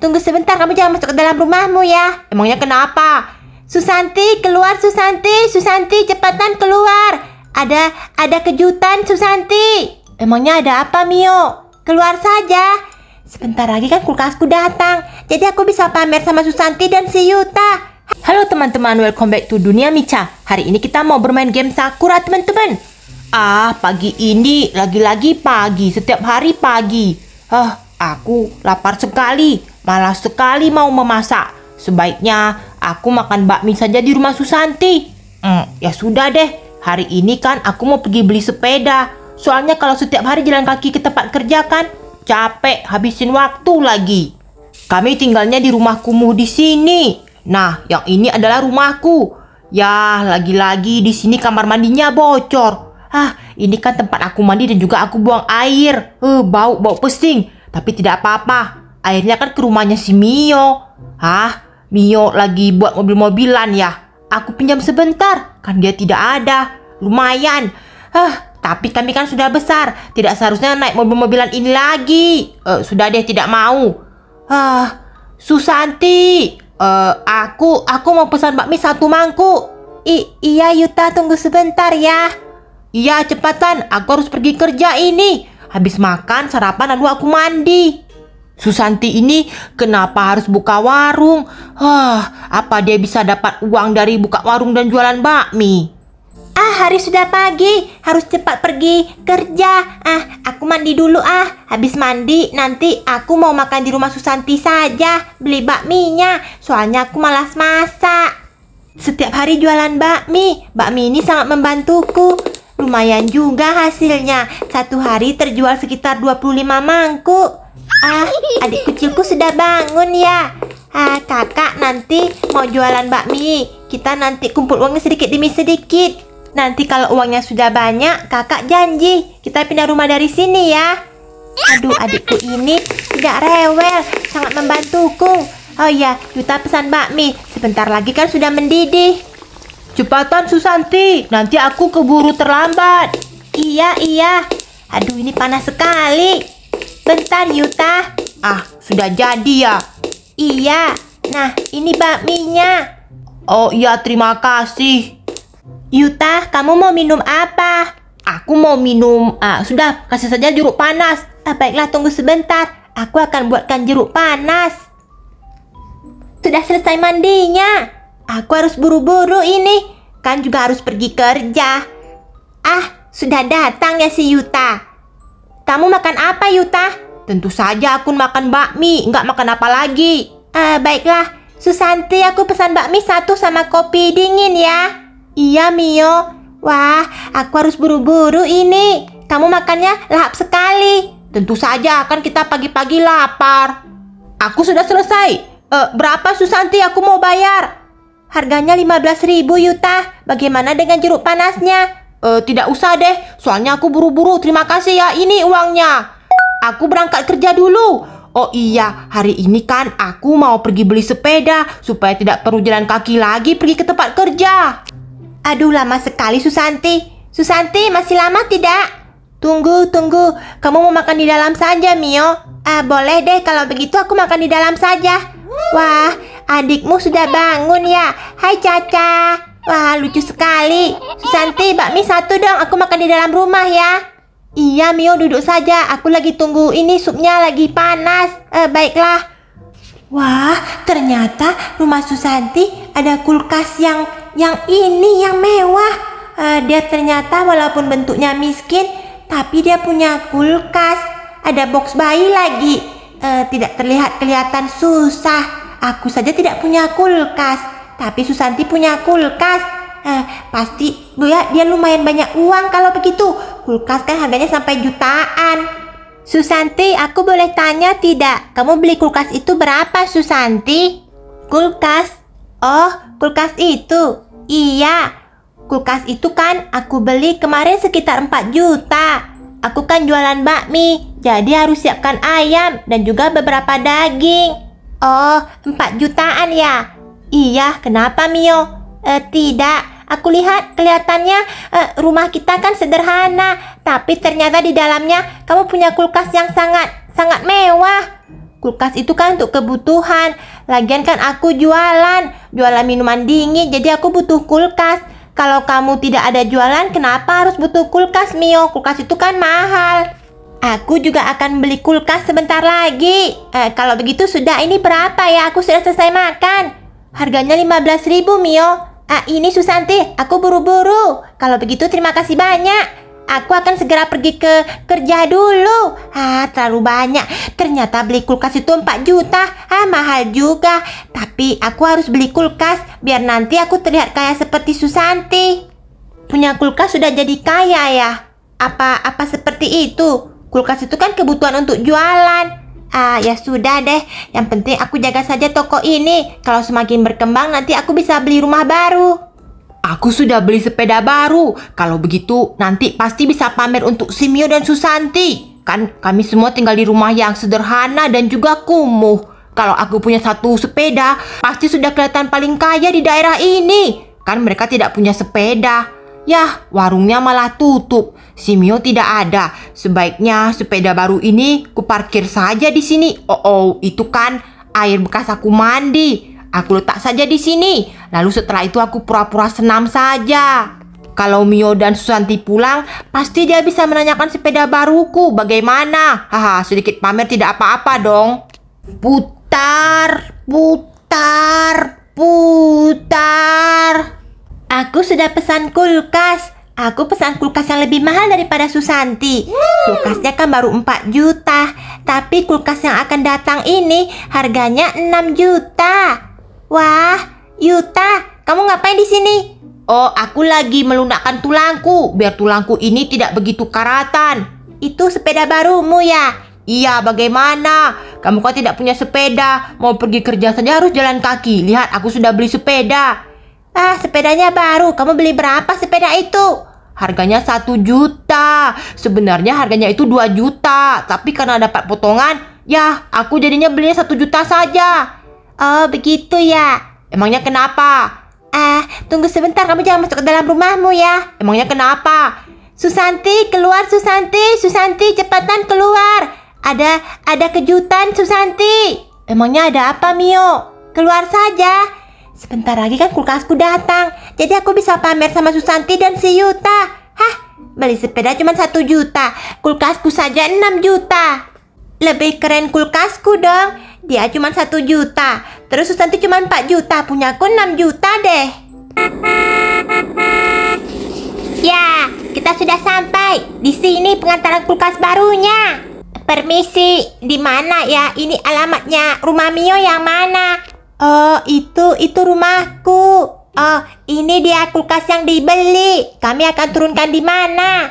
Tunggu sebentar, kamu jangan masuk ke dalam rumahmu ya. Emangnya kenapa? Susanti, keluar Susanti, Susanti, cepatan keluar. Ada ada kejutan Susanti. Emangnya ada apa Mio? Keluar saja. Sebentar lagi kan kulkasku datang. Jadi aku bisa pamer sama Susanti dan si Yuta. Halo teman-teman, welcome back to Dunia Mica. Hari ini kita mau bermain game Sakura teman-teman. Ah, pagi ini lagi-lagi pagi, setiap hari pagi. Ah, aku lapar sekali malah sekali mau memasak. Sebaiknya aku makan bakmi saja di rumah Susanti. Hmm, ya sudah deh, hari ini kan aku mau pergi beli sepeda. Soalnya kalau setiap hari jalan kaki ke tempat kerja kan, capek habisin waktu lagi. Kami tinggalnya di rumah kumuh di sini. Nah, yang ini adalah rumahku. Ya, lagi-lagi di sini kamar mandinya bocor. Ah, ini kan tempat aku mandi dan juga aku buang air. Eh, bau bau pesing. Tapi tidak apa-apa. Akhirnya kan ke rumahnya si Mio. Hah? Mio lagi buat mobil-mobilan ya? Aku pinjam sebentar, kan dia tidak ada. Lumayan. Hah, tapi kami kan sudah besar, tidak seharusnya naik mobil-mobilan ini lagi. Uh, sudah deh, tidak mau. Hah, Susanti. Uh, eh, aku, aku mau pesan bakmi satu mangkuk. I iya Yuta, tunggu sebentar ya. Iya, cepatan. Aku harus pergi kerja ini. Habis makan, sarapan, lalu aku mandi. Susanti ini kenapa harus buka warung? Hah, apa dia bisa dapat uang dari buka warung dan jualan bakmi? Ah, hari sudah pagi, harus cepat pergi kerja. Ah, aku mandi dulu ah. Habis mandi nanti aku mau makan di rumah Susanti saja, beli bakminya. Soalnya aku malas masak. Setiap hari jualan bakmi, bakmi ini sangat membantuku. Lumayan juga hasilnya. Satu hari terjual sekitar 25 mangkuk. Ah, adik kecilku sudah bangun ya. Ah, kakak nanti mau jualan bakmi. Kita nanti kumpul uangnya sedikit demi sedikit. Nanti kalau uangnya sudah banyak, kakak janji kita pindah rumah dari sini ya. Aduh, adikku ini tidak rewel, sangat membantuku. Oh ya, Yuta pesan bakmi. Sebentar lagi kan sudah mendidih. Cepatan Susanti, nanti aku keburu terlambat. Iya, iya. Aduh, ini panas sekali. Bentar Yuta. Ah, sudah jadi ya? Iya. Nah, ini bakminya. Oh iya, terima kasih. Yuta, kamu mau minum apa? Aku mau minum... Ah, sudah, kasih saja jeruk panas. Ah, baiklah, tunggu sebentar. Aku akan buatkan jeruk panas. Sudah selesai mandinya. Aku harus buru-buru ini. Kan juga harus pergi kerja. Ah, sudah datang ya si Yuta. Kamu makan apa, Yuta? Tentu saja aku makan bakmi, nggak makan apa lagi. Uh, baiklah, Susanti aku pesan bakmi satu sama kopi dingin ya. Iya, Mio. Wah, aku harus buru-buru ini. Kamu makannya lahap sekali. Tentu saja kan kita pagi-pagi lapar. Aku sudah selesai. Uh, berapa Susanti aku mau bayar? Harganya 15.000 Yuta. Bagaimana dengan jeruk panasnya? E, tidak usah deh, soalnya aku buru-buru. Terima kasih ya, ini uangnya. Aku berangkat kerja dulu. Oh iya, hari ini kan aku mau pergi beli sepeda supaya tidak perlu jalan kaki lagi pergi ke tempat kerja. Aduh, lama sekali Susanti. Susanti, masih lama tidak? Tunggu, tunggu. Kamu mau makan di dalam saja, Mio. Ah, boleh deh kalau begitu aku makan di dalam saja. Hmm. Wah, adikmu sudah bangun ya. Hai, Caca. Wah, lucu sekali. Susanti, bakmi satu dong. Aku makan di dalam rumah ya. Iya, Mio, duduk saja. Aku lagi tunggu ini supnya lagi panas. Eh, baiklah. Wah, ternyata rumah Susanti ada kulkas yang yang ini yang mewah. Uh, dia ternyata walaupun bentuknya miskin, tapi dia punya kulkas. Ada box bayi lagi. Uh, tidak terlihat kelihatan susah. Aku saja tidak punya kulkas. Tapi Susanti punya kulkas. Eh, pasti bu ya dia lumayan banyak uang kalau begitu. Kulkas kan harganya sampai jutaan. Susanti, aku boleh tanya tidak? Kamu beli kulkas itu berapa, Susanti? Kulkas? Oh, kulkas itu. Iya, kulkas itu kan aku beli kemarin sekitar 4 juta. Aku kan jualan bakmi, jadi harus siapkan ayam dan juga beberapa daging. Oh, 4 jutaan ya. Iya, kenapa Mio? Eh, tidak, aku lihat kelihatannya eh, rumah kita kan sederhana, tapi ternyata di dalamnya kamu punya kulkas yang sangat sangat mewah. Kulkas itu kan untuk kebutuhan. Lagian kan aku jualan, jualan minuman dingin, jadi aku butuh kulkas. Kalau kamu tidak ada jualan, kenapa harus butuh kulkas, Mio? Kulkas itu kan mahal. Aku juga akan beli kulkas sebentar lagi. Eh, kalau begitu sudah ini berapa ya? Aku sudah selesai makan. Harganya 15 ribu, Mio. Ah, ini Susanti, aku buru-buru. Kalau begitu terima kasih banyak. Aku akan segera pergi ke kerja dulu. Ah, terlalu banyak. Ternyata beli kulkas itu 4 juta. Ah, mahal juga. Tapi aku harus beli kulkas biar nanti aku terlihat kaya seperti Susanti. Punya kulkas sudah jadi kaya ya? Apa apa seperti itu? Kulkas itu kan kebutuhan untuk jualan. Ah, ya sudah deh. Yang penting aku jaga saja toko ini. Kalau semakin berkembang, nanti aku bisa beli rumah baru. Aku sudah beli sepeda baru. Kalau begitu, nanti pasti bisa pamer untuk Simio dan Susanti. Kan kami semua tinggal di rumah yang sederhana dan juga kumuh. Kalau aku punya satu sepeda, pasti sudah kelihatan paling kaya di daerah ini. Kan mereka tidak punya sepeda. Yah, warungnya malah tutup. Si tidak ada. Sebaiknya sepeda baru ini kuparkir saja di sini. Oh, oh, itu kan air bekas aku mandi. Aku letak saja di sini. Lalu setelah itu aku pura-pura senam saja. Kalau Mio dan Susanti pulang, pasti dia bisa menanyakan sepeda baruku. Bagaimana? Haha, sedikit pamer tidak apa-apa dong. Putar, putar, putar. Aku sudah pesan kulkas. Aku pesan kulkas yang lebih mahal daripada Susanti. Hmm. Kulkasnya kan baru 4 juta. Tapi kulkas yang akan datang ini harganya 6 juta. Wah, Yuta, kamu ngapain di sini? Oh, aku lagi melunakkan tulangku biar tulangku ini tidak begitu karatan. Itu sepeda barumu ya? Iya, bagaimana? Kamu kok kan tidak punya sepeda? Mau pergi kerja saja harus jalan kaki. Lihat, aku sudah beli sepeda. Ah, sepedanya baru. Kamu beli berapa sepeda itu? Harganya satu juta. Sebenarnya harganya itu 2 juta. Tapi karena dapat potongan, ya aku jadinya belinya satu juta saja. Oh, begitu ya. Emangnya kenapa? Ah, tunggu sebentar. Kamu jangan masuk ke dalam rumahmu ya. Emangnya kenapa? Susanti, keluar Susanti. Susanti, cepatan keluar. Ada, ada kejutan Susanti. Emangnya ada apa, Mio? Keluar saja. Sebentar lagi kan kulkasku datang. Jadi aku bisa pamer sama Susanti dan si Yuta. Hah, beli sepeda cuma satu juta. Kulkasku saja 6 juta. Lebih keren kulkasku dong. Dia cuma satu juta. Terus Susanti cuma 4 juta. Punya Punyaku 6 juta deh. Ya, kita sudah sampai. Di sini pengantaran kulkas barunya. Permisi, di mana ya? Ini alamatnya rumah Mio yang mana? Oh, itu, itu rumahku. Oh, ini dia kulkas yang dibeli. Kami akan turunkan di mana?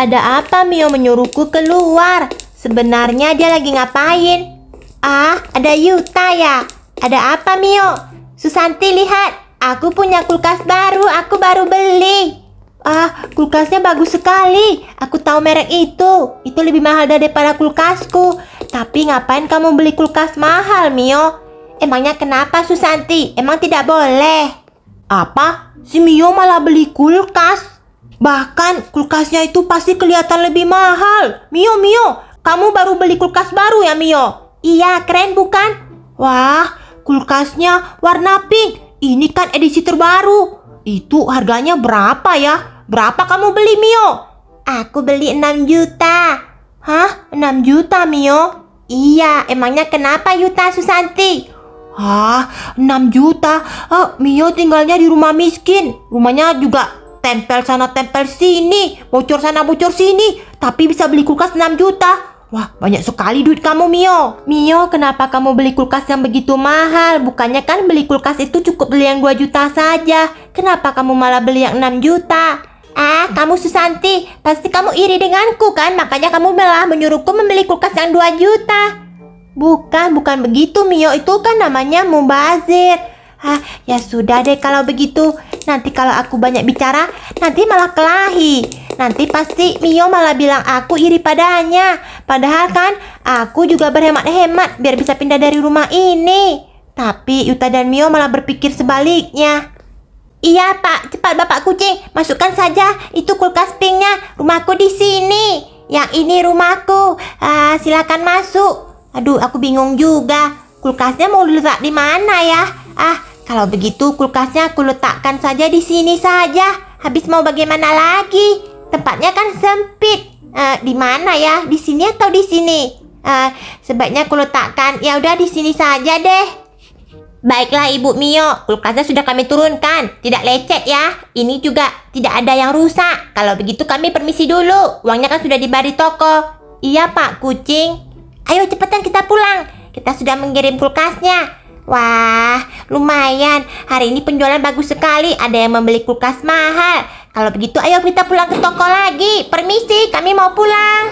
Ada apa Mio menyuruhku keluar? Sebenarnya dia lagi ngapain? Ah, ada Yuta ya. Ada apa Mio? Susanti lihat, aku punya kulkas baru. Aku baru beli. Ah, kulkasnya bagus sekali. Aku tahu merek itu. Itu lebih mahal daripada kulkasku. Tapi ngapain kamu beli kulkas mahal, Mio? Emangnya kenapa Susanti? Emang tidak boleh? Apa? Si Mio malah beli kulkas. Bahkan kulkasnya itu pasti kelihatan lebih mahal. Mio, Mio, kamu baru beli kulkas baru ya Mio? Iya, keren bukan? Wah, kulkasnya warna pink. Ini kan edisi terbaru. Itu harganya berapa ya? Berapa kamu beli Mio? Aku beli 6 juta. Hah? 6 juta Mio? Iya, emangnya kenapa Yuta Susanti? Hah, 6 juta? Oh, Mio tinggalnya di rumah miskin. Rumahnya juga tempel sana tempel sini, bocor sana bocor sini, tapi bisa beli kulkas 6 juta. Wah, banyak sekali duit kamu, Mio. Mio, kenapa kamu beli kulkas yang begitu mahal? Bukannya kan beli kulkas itu cukup beli yang 2 juta saja. Kenapa kamu malah beli yang 6 juta? Ah, kamu Susanti, pasti kamu iri denganku kan? Makanya kamu malah menyuruhku membeli kulkas yang 2 juta. Bukan, bukan begitu Mio. Itu kan namanya mubazir. Ah, ya sudah deh kalau begitu. Nanti kalau aku banyak bicara, nanti malah kelahi. Nanti pasti Mio malah bilang aku iri padanya. Padahal kan aku juga berhemat-hemat biar bisa pindah dari rumah ini. Tapi Yuta dan Mio malah berpikir sebaliknya. Iya pak, cepat bapak kucing, masukkan saja itu kulkas pinknya. Rumahku di sini. Yang ini rumahku. Ah, silakan masuk. Aduh, aku bingung juga. Kulkasnya mau diletak di mana ya? Ah, kalau begitu kulkasnya aku letakkan saja di sini saja. Habis mau bagaimana lagi? Tempatnya kan sempit. Uh, di mana ya? Di sini atau di sini? Uh, sebaiknya aku letakkan. Ya udah di sini saja deh. Baiklah Ibu Mio, kulkasnya sudah kami turunkan. Tidak lecet ya. Ini juga tidak ada yang rusak. Kalau begitu kami permisi dulu. Uangnya kan sudah dibari toko. Iya Pak Kucing. Ayo cepetan kita pulang. Kita sudah mengirim kulkasnya. Wah, lumayan. Hari ini penjualan bagus sekali. Ada yang membeli kulkas mahal. Kalau begitu ayo kita pulang ke toko lagi. Permisi, kami mau pulang.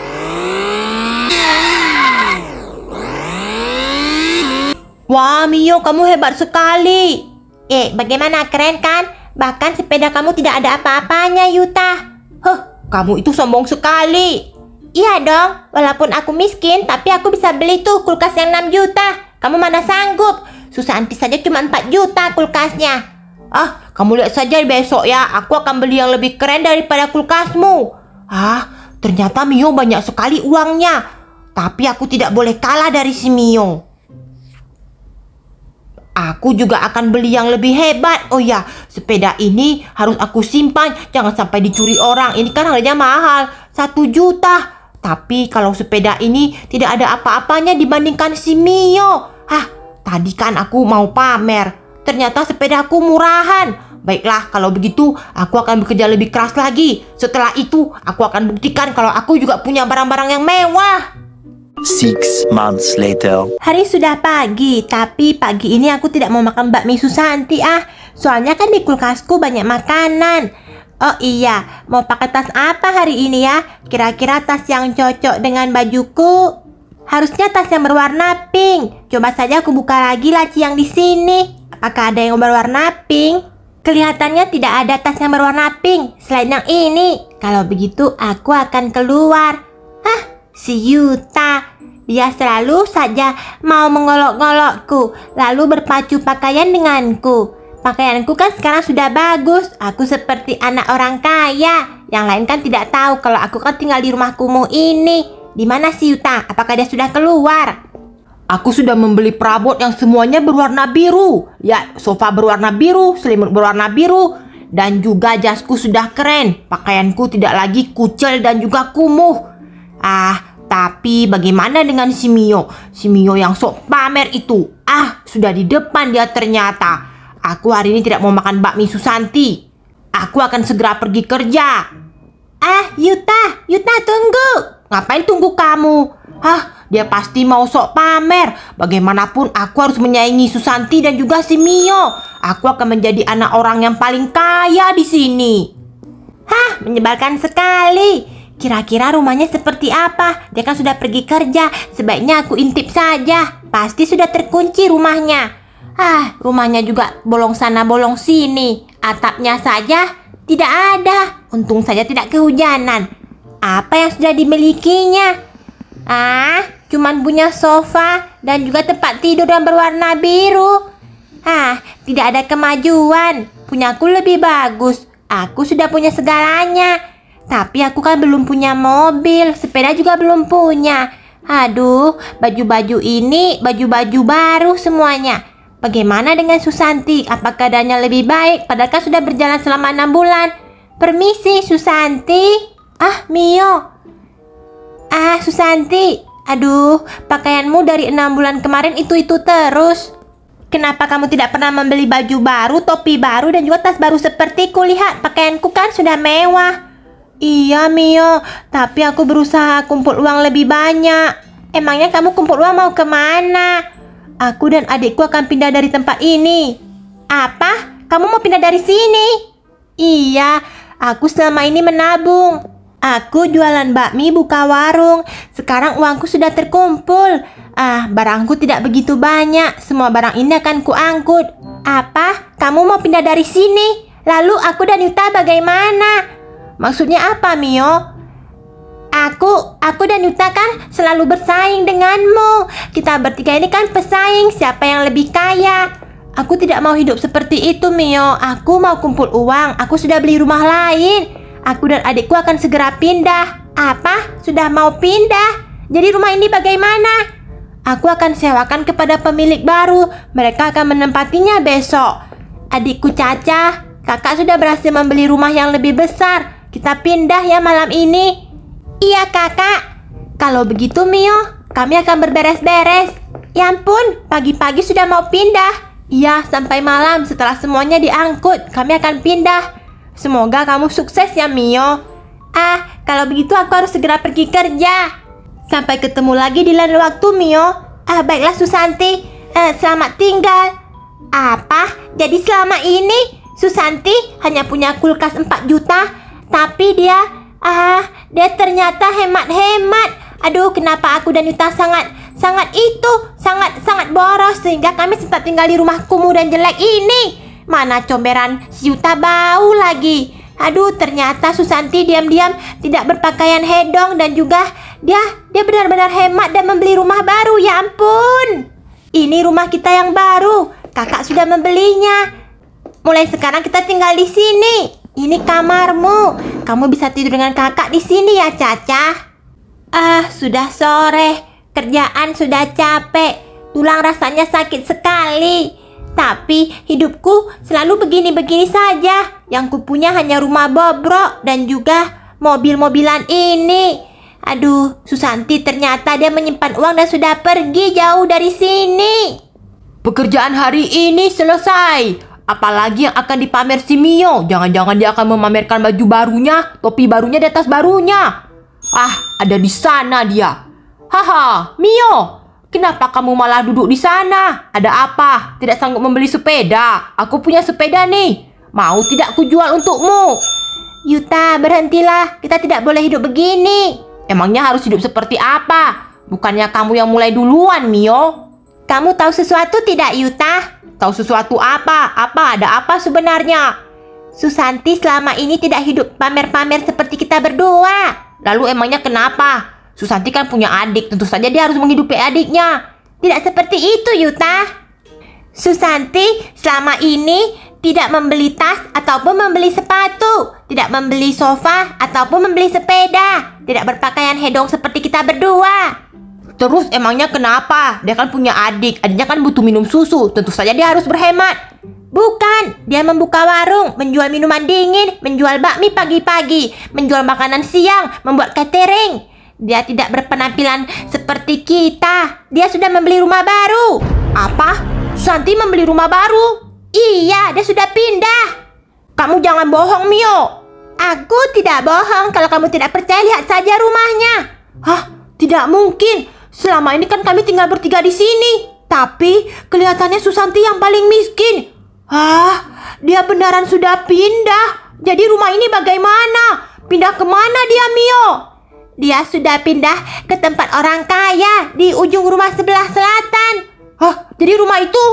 Wah, Mio, kamu hebat sekali. Eh, bagaimana? Keren kan? Bahkan sepeda kamu tidak ada apa-apanya, Yuta. Huh, kamu itu sombong sekali. Iya dong, walaupun aku miskin, tapi aku bisa beli tuh kulkas yang 6 juta. Kamu mana sanggup? Susanti saja cuma 4 juta kulkasnya. Ah, kamu lihat saja besok ya, aku akan beli yang lebih keren daripada kulkasmu. Ah, ternyata Mio banyak sekali uangnya. Tapi aku tidak boleh kalah dari si Mio. Aku juga akan beli yang lebih hebat. Oh ya, sepeda ini harus aku simpan, jangan sampai dicuri orang. Ini kan harganya mahal, satu juta. Tapi kalau sepeda ini tidak ada apa-apanya dibandingkan si Mio. Hah, tadi kan aku mau pamer. Ternyata sepedaku murahan. Baiklah, kalau begitu aku akan bekerja lebih keras lagi. Setelah itu, aku akan buktikan kalau aku juga punya barang-barang yang mewah. Six months later. Hari sudah pagi, tapi pagi ini aku tidak mau makan bakmi Susanti ah. Soalnya kan di kulkasku banyak makanan. Oh iya, mau pakai tas apa hari ini ya? Kira-kira tas yang cocok dengan bajuku? Harusnya tas yang berwarna pink. Coba saja aku buka lagi laci yang di sini. Apakah ada yang berwarna pink? Kelihatannya tidak ada tas yang berwarna pink selain yang ini. Kalau begitu aku akan keluar. Hah, si Yuta. Dia selalu saja mau mengolok-ngolokku, lalu berpacu pakaian denganku. Pakaianku kan sekarang sudah bagus. Aku seperti anak orang kaya. Yang lain kan tidak tahu kalau aku kan tinggal di rumah kumuh ini. Di mana sih Yuta? Apakah dia sudah keluar? Aku sudah membeli perabot yang semuanya berwarna biru. Ya, sofa berwarna biru, selimut berwarna biru, dan juga jasku sudah keren. Pakaianku tidak lagi kucel dan juga kumuh. Ah, tapi bagaimana dengan si Mio? Si Mio yang sok pamer itu. Ah, sudah di depan dia ternyata. Aku hari ini tidak mau makan bakmi Susanti. Aku akan segera pergi kerja. Ah, Yuta, Yuta tunggu. Ngapain tunggu kamu? Hah, dia pasti mau sok pamer. Bagaimanapun aku harus menyaingi Susanti dan juga si Mio. Aku akan menjadi anak orang yang paling kaya di sini. Hah, menyebalkan sekali. Kira-kira rumahnya seperti apa? Dia kan sudah pergi kerja. Sebaiknya aku intip saja. Pasti sudah terkunci rumahnya. Ah, rumahnya juga bolong sana bolong sini. Atapnya saja tidak ada. Untung saja tidak kehujanan. Apa yang sudah dimilikinya? Ah, cuman punya sofa dan juga tempat tidur yang berwarna biru. Ah, tidak ada kemajuan. Punyaku lebih bagus. Aku sudah punya segalanya. Tapi aku kan belum punya mobil, sepeda juga belum punya. Aduh, baju-baju ini baju-baju baru semuanya. Bagaimana dengan Susanti? Apakah keadaannya lebih baik? Padahal kan sudah berjalan selama enam bulan. Permisi, Susanti. Ah, Mio. Ah, Susanti. Aduh, pakaianmu dari enam bulan kemarin itu-itu terus. Kenapa kamu tidak pernah membeli baju baru, topi baru, dan juga tas baru sepertiku? Lihat, pakaianku kan sudah mewah. Iya, Mio. Tapi aku berusaha kumpul uang lebih banyak. Emangnya kamu kumpul uang mau kemana? Aku dan adikku akan pindah dari tempat ini. Apa? Kamu mau pindah dari sini? Iya, aku selama ini menabung. Aku jualan bakmi buka warung. Sekarang uangku sudah terkumpul. Ah, barangku tidak begitu banyak. Semua barang ini akan kuangkut. Apa? Kamu mau pindah dari sini? Lalu aku dan Yuta bagaimana? Maksudnya apa, Mio? Aku, aku dan Yuta kan selalu bersaing denganmu. Kita bertiga ini kan pesaing siapa yang lebih kaya. Aku tidak mau hidup seperti itu, Mio. Aku mau kumpul uang. Aku sudah beli rumah lain. Aku dan adikku akan segera pindah. Apa? Sudah mau pindah? Jadi rumah ini bagaimana? Aku akan sewakan kepada pemilik baru. Mereka akan menempatinya besok. Adikku Caca, kakak sudah berhasil membeli rumah yang lebih besar. Kita pindah ya malam ini. Iya kakak. Kalau begitu Mio, kami akan berberes-beres. Ya ampun, pagi-pagi sudah mau pindah. Iya, sampai malam setelah semuanya diangkut, kami akan pindah. Semoga kamu sukses ya Mio. Ah, kalau begitu aku harus segera pergi kerja. Sampai ketemu lagi di lain waktu, Mio. Ah, baiklah, Susanti. Eh, selamat tinggal. Apa? Jadi selama ini Susanti hanya punya kulkas 4 juta, tapi dia Ah, dia ternyata hemat-hemat. Aduh, kenapa aku dan Yuta sangat sangat itu, sangat sangat boros sehingga kami sempat tinggal di rumah kumuh dan jelek ini. Mana comberan si Yuta bau lagi. Aduh, ternyata Susanti diam-diam tidak berpakaian hedong dan juga dia dia benar-benar hemat dan membeli rumah baru. Ya ampun. Ini rumah kita yang baru. Kakak sudah membelinya. Mulai sekarang kita tinggal di sini. Ini kamarmu. Kamu bisa tidur dengan kakak di sini ya, Caca. Ah, sudah sore. Kerjaan sudah capek. Tulang rasanya sakit sekali. Tapi hidupku selalu begini-begini saja. Yang kupunya hanya rumah bobrok dan juga mobil-mobilan ini. Aduh, Susanti ternyata dia menyimpan uang dan sudah pergi jauh dari sini. Pekerjaan hari ini selesai. Apalagi yang akan dipamer si Mio. Jangan-jangan dia akan memamerkan baju barunya, topi barunya, dan tas barunya. Ah, ada di sana dia. Haha, Mio, kenapa kamu malah duduk di sana? Ada apa? Tidak sanggup membeli sepeda. Aku punya sepeda nih. Mau tidak jual untukmu? Yuta, berhentilah. Kita tidak boleh hidup begini. Emangnya harus hidup seperti apa? Bukannya kamu yang mulai duluan, Mio? Kamu tahu sesuatu tidak, Yuta? Tahu sesuatu apa? Apa ada apa sebenarnya? Susanti selama ini tidak hidup pamer-pamer seperti kita berdua. Lalu emangnya kenapa? Susanti kan punya adik, tentu saja dia harus menghidupi adiknya. Tidak seperti itu, Yuta. Susanti selama ini tidak membeli tas ataupun membeli sepatu, tidak membeli sofa ataupun membeli sepeda, tidak berpakaian hedong seperti kita berdua. Terus emangnya kenapa? Dia kan punya adik, adiknya kan butuh minum susu, tentu saja dia harus berhemat. Bukan, dia membuka warung, menjual minuman dingin, menjual bakmi pagi-pagi, menjual makanan siang, membuat catering. Dia tidak berpenampilan seperti kita. Dia sudah membeli rumah baru. Apa? Santi membeli rumah baru? Iya, dia sudah pindah. Kamu jangan bohong, Mio. Aku tidak bohong. Kalau kamu tidak percaya, lihat saja rumahnya. Hah? Tidak mungkin. Selama ini kan kami tinggal bertiga di sini. Tapi kelihatannya Susanti yang paling miskin. ah dia beneran sudah pindah. Jadi rumah ini bagaimana? Pindah kemana dia Mio? Dia sudah pindah ke tempat orang kaya di ujung rumah sebelah selatan. Hah, jadi rumah itu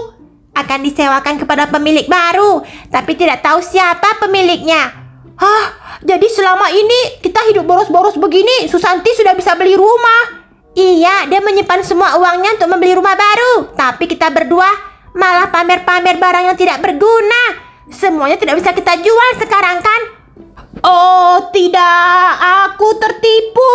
akan disewakan kepada pemilik baru, tapi tidak tahu siapa pemiliknya. Hah, jadi selama ini kita hidup boros-boros begini, Susanti sudah bisa beli rumah. Iya, dia menyimpan semua uangnya untuk membeli rumah baru. Tapi kita berdua malah pamer-pamer barang yang tidak berguna. Semuanya tidak bisa kita jual sekarang kan? Oh tidak, aku tertipu.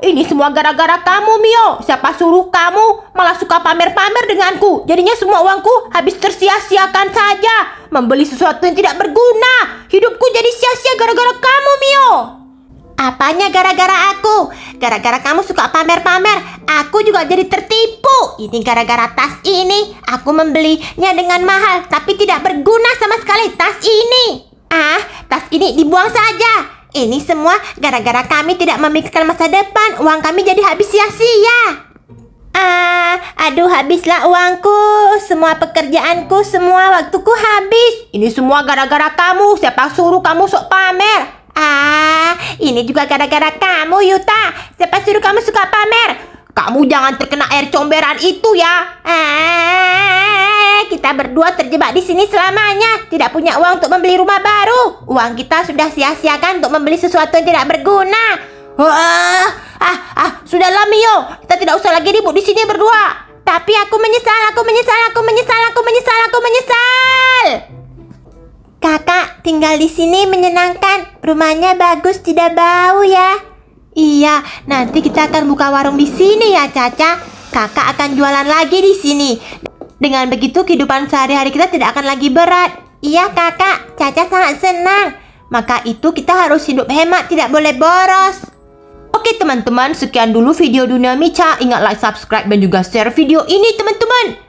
Ini semua gara-gara kamu Mio. Siapa suruh kamu malah suka pamer-pamer denganku. Jadinya semua uangku habis tersia-siakan saja. Membeli sesuatu yang tidak berguna. Hidupku jadi sia-sia gara-gara kamu Mio. Apanya gara-gara aku? Gara-gara kamu suka pamer-pamer, aku juga jadi tertipu. Ini gara-gara tas ini, aku membelinya dengan mahal, tapi tidak berguna sama sekali tas ini. Ah, tas ini dibuang saja. Ini semua gara-gara kami tidak memikirkan masa depan, uang kami jadi habis sia-sia. Ah, aduh habislah uangku, semua pekerjaanku, semua waktuku habis. Ini semua gara-gara kamu, siapa suruh kamu sok pamer? Ah, ini juga gara-gara kamu Yuta. Siapa suruh kamu suka pamer? Kamu jangan terkena air comberan itu ya. Ah, kita berdua terjebak di sini selamanya, tidak punya uang untuk membeli rumah baru. Uang kita sudah sia-siakan untuk membeli sesuatu yang tidak berguna. Ah, ah, ah, sudahlah Mio, kita tidak usah lagi ribut di sini berdua. Tapi aku menyesal, aku menyesal, aku menyesal, aku menyesal. Aku menyesal. Kakak tinggal di sini menyenangkan. Rumahnya bagus, tidak bau ya. Iya, nanti kita akan buka warung di sini ya, Caca. Kakak akan jualan lagi di sini. Dengan begitu kehidupan sehari-hari kita tidak akan lagi berat. Iya, Kakak. Caca sangat senang. Maka itu kita harus hidup hemat, tidak boleh boros. Oke teman-teman, sekian dulu video Dunia Mica. Ingat like, subscribe, dan juga share video ini teman-teman.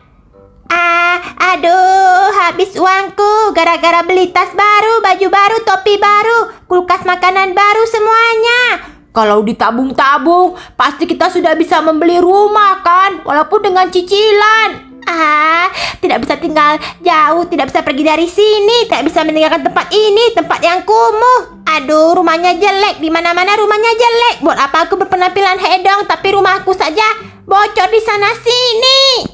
Ah, aduh, habis uangku gara-gara beli tas baru, baju baru, topi baru, kulkas makanan baru semuanya. Kalau ditabung-tabung, pasti kita sudah bisa membeli rumah kan, walaupun dengan cicilan. Ah, tidak bisa tinggal jauh, tidak bisa pergi dari sini, tidak bisa meninggalkan tempat ini, tempat yang kumuh. Aduh, rumahnya jelek, di mana-mana rumahnya jelek. Buat apa aku berpenampilan hedong tapi rumahku saja bocor di sana sini.